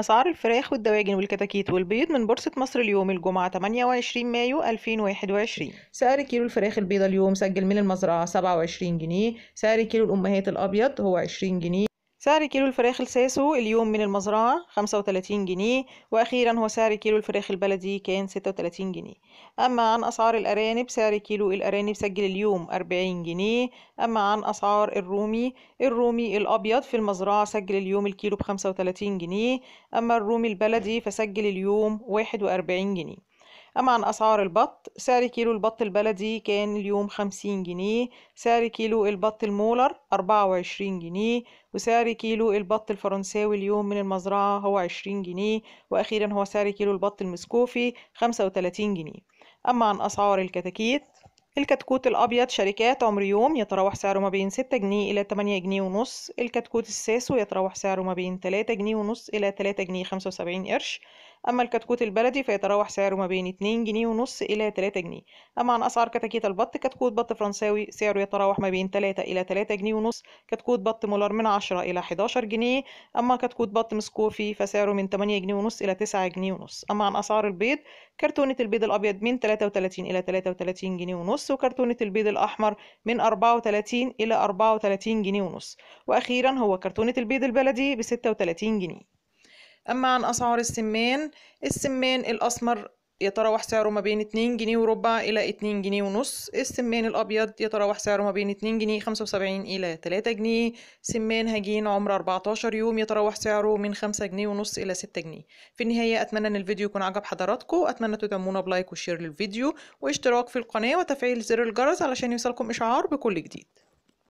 أسعار الفراخ والدواجن والكتاكيت والبيض من بورصة مصر اليوم الجمعة 28 مايو 2021 سعر كيلو الفراخ البيضة اليوم سجل من المزرعة 27 جنيه سعر كيلو الأمهات الأبيض هو 20 جنيه سعر كيلو الفراخ الساسو اليوم من المزرعة 35 جنيه وأخيرا هو سعر كيلو الفراخ البلدي كان 36 جنيه أما عن أسعار الأرانب سعر كيلو الأرانب سجل اليوم 40 جنيه أما عن أسعار الرومي الرومي الأبيض في المزرعة سجل اليوم الكيلو ب 35 جنيه أما الرومي البلدي فسجل اليوم 41 جنيه أما عن أسعار البط سعر كيلو البط البلدي كان اليوم خمسين جنيه سعر كيلو البط المولر أربعة وعشرين جنيه وسعر كيلو البط الفرنساوي اليوم من المزرعة هو عشرين جنيه وأخيرا هو سعر كيلو البط المسكوفي خمسة وتلاتين جنيه أما عن أسعار الكتاكيت الكتكوت الأبيض شركات عمر يوم يتراوح سعره ما بين 6 جنيه إلى 8 جنيه ونص الكتكوت الساسو يتراوح سعره ما بين 3 جنيه ونص إلى 3 جنيه 75 قرش أما الكتكوت البلدي فيتراوح سعره ما بين 2 جنيه ونص إلى 3 جنيه أما عن أسعار كتاكيت البط كتكوت بط فرنساوي سعره يتراوح ما بين 3 إلى 3 جنيه ونص كتكوت بط مولر من 10 إلى 11 جنيه أما كتكوت بط مسكوفي فسعره من 8 جنيه ونص إلى 9 جنيه ونص أما عن أسعار البيض كرتونة البيض الأبيض من 33 إلى 33 جنيه ونص وكرتونة البيض الأحمر من 34 إلى 34 جنيه ونص وأخيرا هو كرتونة البيض البلدي ب 36 جنيه أما عن أسعار السمان السمان الأسمر يتراوح سعره ما بين 2 جنيه وربع إلى 2 جنيه ونص السمان الأبيض يتراوح سعره ما بين 2 جنيه 75 إلى 3 جنيه سمان هجين عمره 14 يوم يتراوح سعره من 5 جنيه ونص إلى 6 جنيه في النهاية أتمنى أن الفيديو يكون عجب حضراتكم أتمنى تدعمونا بلايك وشير للفيديو واشتراك في القناة وتفعيل زر الجرس علشان يوصلكم إشعار بكل جديد